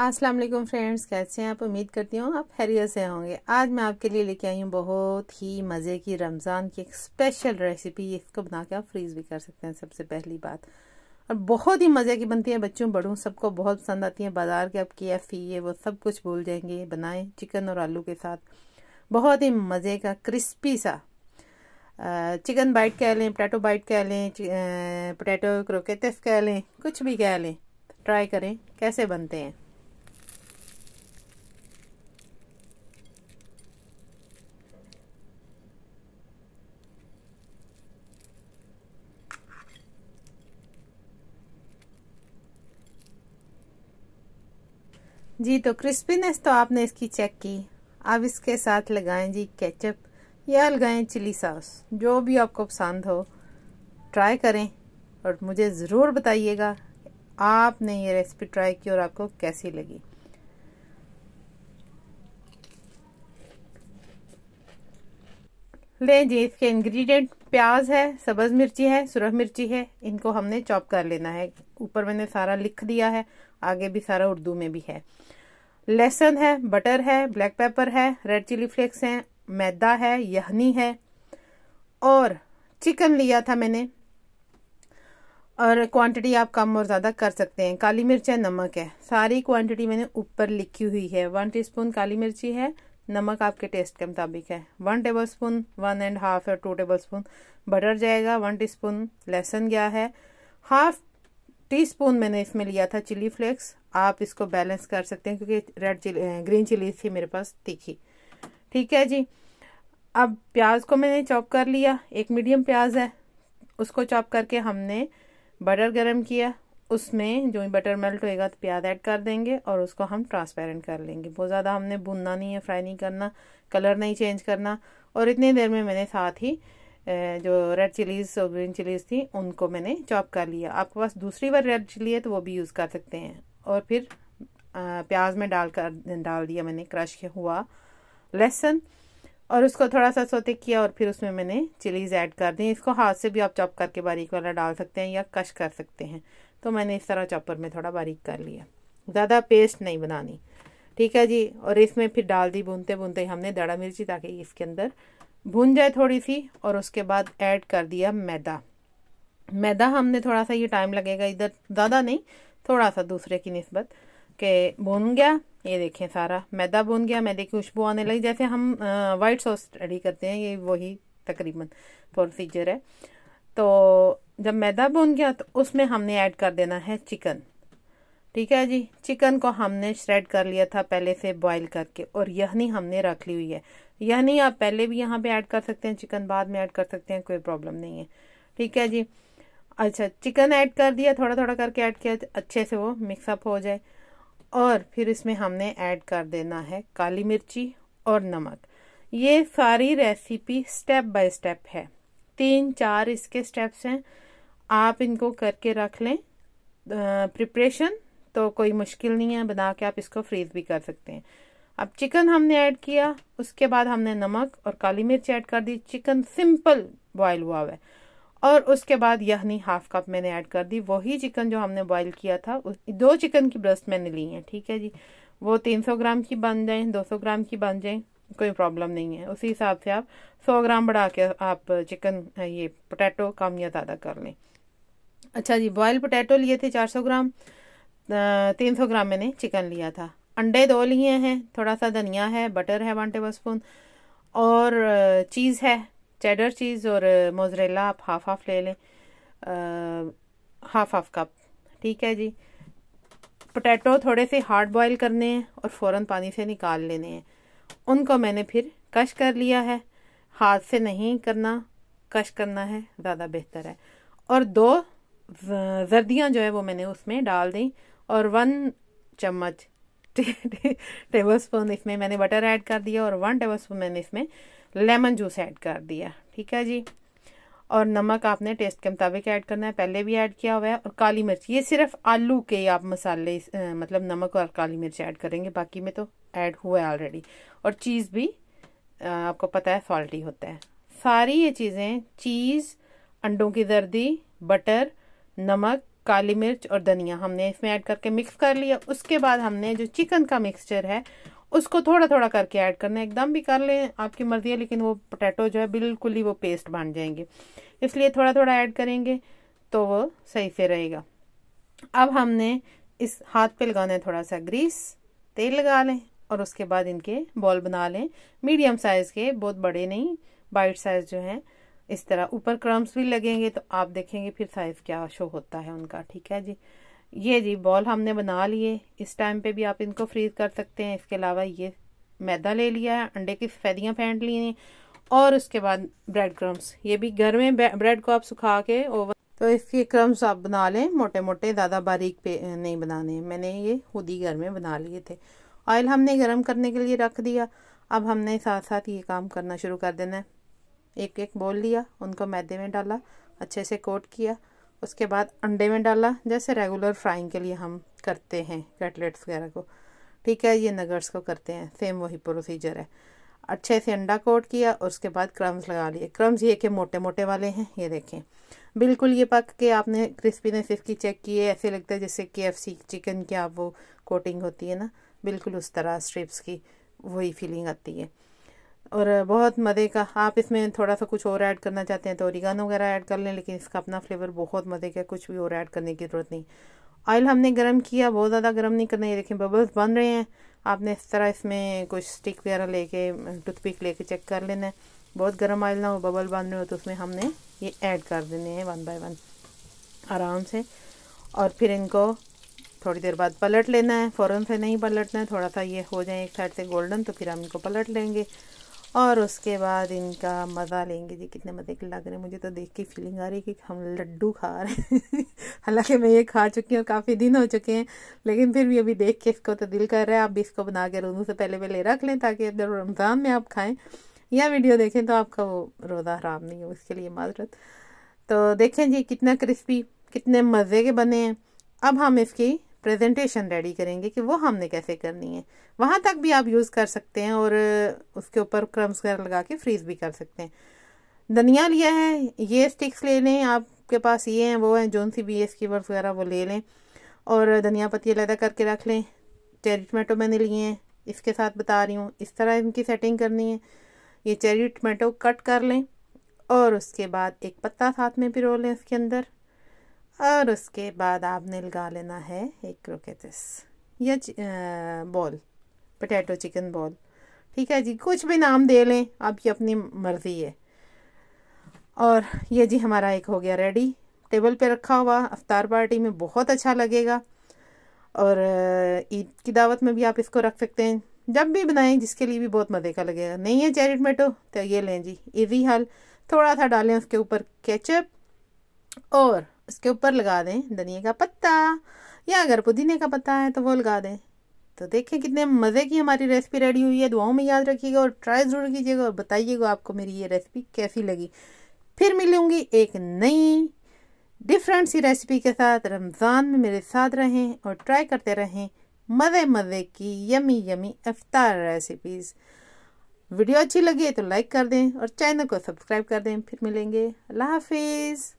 अस्सलाम वालेकुम फ्रेंड्स कैसे हैं आप उम्मीद करती हूँ आप खैरियत से होंगे आज मैं आपके लिए लेके आई हूँ बहुत ही मज़े की रमज़ान की एक स्पेशल रेसिपी इसको बना के आप फ्रीज़ भी कर सकते हैं सबसे पहली बात और बहुत ही मज़े की बनती है बच्चों बड़ों सबको बहुत पसंद आती है बाज़ार के आप के एफ ये वो सब कुछ भूल जाएंगे बनाएं चिकन और आलू के साथ बहुत ही मज़े का क्रिस्पी सा चिकन बाइट कह लें पोटैटो बाइट कह लें पोटैटो क्रोकेटस कह लें कुछ भी कह लें ट्राई करें कैसे बनते हैं जी तो क्रिस्पीनेस तो आपने इसकी चेक की अब इसके साथ लगाएं जी केचप या लगाएं चिली सॉस जो भी आपको पसंद हो ट्राई करें और मुझे ज़रूर बताइएगा आपने ये रेसिपी ट्राई की और आपको कैसी लगी लें जी इसके इंग्रेडिएंट प्याज है सब्ज मिर्ची है सुरख मिर्ची है इनको हमने चॉप कर लेना है ऊपर मैंने सारा लिख दिया है आगे भी सारा उर्दू में भी है लहसुन है बटर है ब्लैक पेपर है रेड चिली फ्लेक्स हैं मैदा है यहनी है और चिकन लिया था मैंने और क्वांटिटी आप कम और ज़्यादा कर सकते हैं काली मिर्च है नमक है सारी क्वांटिटी मैंने ऊपर लिखी हुई है वन टीस्पून काली मिर्ची है नमक आपके टेस्ट के मुताबिक है one tablespoon one and half या टू टेबल स्पून बटर जाएगा वन टी स्पून लहसुन गया है हाफ टी स्पून मैंने इसमें लिया था चिली फ्लेक्स आप इसको बैलेंस कर सकते हैं क्योंकि रेड चिली ग्रीन चिली थी मेरे पास तीखी ठीक है जी अब प्याज को मैंने चॉप कर लिया एक मीडियम प्याज है उसको चॉप करके हमने बटर गरम किया उसमें जो बटर मेल्ट होएगा तो प्याज ऐड कर देंगे और उसको हम ट्रांसपेरेंट कर लेंगे बहुत ज़्यादा हमने भुनना नहीं है फ्राई नहीं करना कलर नहीं चेंज करना और इतनी देर में मैंने साथ ही जो रेड चिलीज़ और ग्रीन चिलीज़ थी उनको मैंने चॉप कर लिया आपके पास दूसरी बार रेड चिली है तो वो भी यूज़ कर सकते हैं और फिर प्याज में डाल कर डाल दिया मैंने क्रश हुआ लहसुन और उसको थोड़ा सा सोते किया और फिर उसमें मैंने चिलीज ऐड कर दी इसको हाथ से भी आप चॉप करके बारीक वाला डाल सकते हैं या कश कर सकते हैं तो मैंने इस तरह चॉपर में थोड़ा बारीक कर लिया ज़्यादा पेस्ट नहीं बनानी ठीक है जी और इसमें फिर डाल दी भूनते भूनते हमने दड़ा मिर्ची ताकि इसके अंदर भून जाए थोड़ी सी और उसके बाद ऐड कर दिया मैदा मैदा हमने थोड़ा सा ये टाइम लगेगा इधर ज़्यादा नहीं थोड़ा सा दूसरे की नस्बत के भून गया ये देखें सारा मैदा बुन गया मैदे की खुशबू आने लगी जैसे हम वाइट सॉस रेडी करते हैं ये वही तकरीबन प्रोसीजर है तो जब मैदा बुन गया तो उसमें हमने ऐड कर देना है चिकन ठीक है जी चिकन को हमने श्रेड कर लिया था पहले से बॉईल करके और यहनी हमने रख ली हुई है यहनी आप पहले भी यहाँ पे ऐड कर सकते हैं चिकन बाद में ऐड कर सकते हैं कोई प्रॉब्लम नहीं है ठीक है जी अच्छा चिकन ऐड कर दिया थोड़ा थोड़ा करके ऐड किया अच्छे से वो मिक्सअप हो जाए और फिर इसमें हमने ऐड कर देना है काली मिर्ची और नमक ये सारी रेसिपी स्टेप बाय स्टेप है तीन चार इसके स्टेप्स हैं आप इनको करके रख लें प्रिपरेशन तो कोई मुश्किल नहीं है बना के आप इसको फ्रीज भी कर सकते हैं अब चिकन हमने ऐड किया उसके बाद हमने नमक और काली मिर्च ऐड कर दी चिकन सिंपल बॉयल हुआ हुआ है और उसके बाद यहनी हाफ कप मैंने ऐड कर दी वही चिकन जो हमने बॉईल किया था दो चिकन की ब्रेस्ट मैंने ली हैं ठीक है जी वो 300 ग्राम की बन जाए 200 ग्राम की बन जाए कोई प्रॉब्लम नहीं है उसी हिसाब से आप 100 ग्राम बढ़ा के आप चिकन ये पोटैटो कम या ज़्यादा कर लें अच्छा जी बॉयल पोटैटो लिए थे 400 ग्राम 300 ग्राम मैंने चिकन लिया था अंडे दो लिए हैं थोड़ा सा धनिया है बटर है वन टेबल स्पून और चीज़ है चेडर चीज़ और मोजरेला uh, आप हाफ हाफ ले लें हाफ हाफ कप ठीक है जी पोटैटो थोड़े से हार्ड बॉईल करने हैं और फ़ौरन पानी से निकाल लेने हैं उनको मैंने फिर कश कर लिया है हाथ से नहीं करना कश करना है ज़्यादा बेहतर है और दो जर्दियाँ जो है वो मैंने उसमें डाल दी और वन चम्मच टेबल स्पून इसमें मैंने बटर ऐड कर दिया और वन टेबल स्पून मैंने इसमें लेमन जूस ऐड कर दिया ठीक है जी और नमक आपने टेस्ट के मुताबिक ऐड करना है पहले भी ऐड किया हुआ है और काली मिर्च ये सिर्फ आलू के आप मसाले मतलब नमक और काली मिर्च ऐड करेंगे बाकी में तो ऐड हुआ है ऑलरेडी और चीज़ भी आपको पता है सॉल्टी होता है सारी ये चीज़ें चीज़ अंडों की दर्दी बटर नमक काली मिर्च और धनिया हमने इसमें ऐड करके मिक्स कर लिया उसके बाद हमने जो चिकन का मिक्सचर है उसको थोड़ा थोड़ा करके ऐड करना है एकदम भी कर लें आपकी मर्ज़ी है लेकिन वो पोटैटो जो है बिल्कुल ही वो पेस्ट बन जाएंगे इसलिए थोड़ा थोड़ा ऐड करेंगे तो वो सही से रहेगा अब हमने इस हाथ पे लगाना है थोड़ा सा ग्रीस तेल लगा लें और उसके बाद इनके बॉल बना लें मीडियम साइज़ के बहुत बड़े नहीं बाइट साइज़ जो हैं इस तरह ऊपर क्रम्स भी लगेंगे तो आप देखेंगे फिर साइज़ क्या शो होता है उनका ठीक है जी ये जी बॉल हमने बना लिए इस टाइम पे भी आप इनको फ्रीज कर सकते हैं इसके अलावा ये मैदा ले लिया है अंडे की सफ़ेदियाँ फेंट ली हैं और उसके बाद ब्रेड क्रम्स ये भी घर में ब्रेड को आप सुखा के ओवर तो इसके क्रम्स आप बना लें मोटे मोटे ज़्यादा बारीक पे नहीं बनाने मैंने ये खुद ही घर में बना लिए थे ऑयल हमने गर्म करने के लिए रख दिया अब हमने साथ साथ ये काम करना शुरू कर देना है एक एक बोल लिया उनको मैदे में डाला अच्छे से कोट किया उसके बाद अंडे में डाला जैसे रेगुलर फ्राइंग के लिए हम करते हैं कटलेट्स वगैरह को ठीक है ये नगर्स को करते हैं सेम वही प्रोसीजर है अच्छे से अंडा कोट किया और उसके बाद क्रम्स लगा लिए क्रम्स ये के मोटे मोटे वाले हैं ये देखें बिल्कुल ये पक के आपने क्रिस्पीनेस इसकी चेक की है ऐसे लगता है जैसे के एफ सी चिकन की आप वो कोटिंग होती है ना बिल्कुल उस तरह स्ट्रिप्स की वही फीलिंग आती है और बहुत मज़े का आप इसमें थोड़ा सा कुछ और ऐड करना चाहते हैं तो ओरिगानो वगैरह ऐड कर लें लेकिन इसका अपना फ्लेवर बहुत मज़े का कुछ भी और ऐड करने की ज़रूरत नहीं ऑयल हमने गर्म किया बहुत ज़्यादा गर्म नहीं करना ये देखें बबल्स बन रहे हैं आपने इस तरह इसमें कुछ स्टिक वगैरह लेके टूथपिक लेके चेक कर लेना है बहुत गर्म ऑयल ना हो बबल बन रहे हो तो उसमें हमने ये ऐड कर देने हैं वन बाय वन आराम से और फिर इनको थोड़ी देर बाद पलट लेना है फ़ौरन से नहीं पलटना है थोड़ा सा ये हो जाए एक साइड से गोल्डन तो फिर हम इनको पलट लेंगे और उसके बाद इनका मज़ा लेंगे जी कितने मज़े के लग रहे हैं मुझे तो देख के फीलिंग आ रही है कि हम लड्डू खा रहे हैं हालांकि मैं ये खा चुकी हूँ काफ़ी दिन हो चुके हैं लेकिन फिर भी अभी देख के इसको तो दिल कर रहा है आप भी इसको बना के रोज़ों से पहले पहले रख लें ताकि अगर रमज़ान में आप खाएँ या वीडियो देखें तो आपका वो रोज़ा हराम नहीं हो उसके लिए माजरत तो देखें जी कितना क्रिस्पी कितने मज़े के बने हैं अब हम इसकी प्रेजेंटेशन रेडी करेंगे कि वो हमने कैसे करनी है वहाँ तक भी आप यूज़ कर सकते हैं और उसके ऊपर क्रम्स वगैरह लगा के फ्रीज भी कर सकते हैं धनिया लिया है ये स्टिक्स ले लें आपके पास ये हैं वो हैं जोन सी बी एस की वर्स वगैरह वो ले लें और धनिया पत्ती अलहदा करके रख लें चेरी टमाटो मैंने लिए हैं इसके साथ बता रही हूँ इस तरह इनकी सेटिंग करनी है ये चेरी टमाटो कट कर लें और उसके बाद एक पत्ता साथ में पिरो लें इसके अंदर और उसके बाद आपने लगा लेना है एक क्रोकेटस या बॉल पोटैटो चिकन बॉल ठीक है जी कुछ भी नाम दे लें आपकी अपनी मर्ज़ी है और ये जी हमारा एक हो गया रेडी टेबल पे रखा हुआ अफ्तार पार्टी में बहुत अच्छा लगेगा और ईद की दावत में भी आप इसको रख सकते हैं जब भी बनाएं जिसके लिए भी बहुत मज़े का लगेगा नहीं है चेरी टमेटो तो ये लें जी इजी हल थोड़ा सा डालें उसके ऊपर केचप और उसके ऊपर लगा दें धनिए का पत्ता या अगर पुदीने का पत्ता है तो वो लगा दें तो देखें कितने मज़े की हमारी रेसिपी रेडी हुई है दुआओं में याद रखिएगा और ट्राई ज़रूर कीजिएगा और बताइएगा आपको मेरी ये रेसिपी कैसी लगी फिर मिलूँगी एक नई डिफरेंट सी रेसिपी के साथ रमज़ान में मेरे साथ रहें और ट्राई करते रहें मज़े मज़े की यमी यमी अफ्तार रेसिपीज़ वीडियो अच्छी लगी है तो लाइक कर दें और चैनल को सब्सक्राइब कर दें फिर मिलेंगे अल्लाह हाफिज़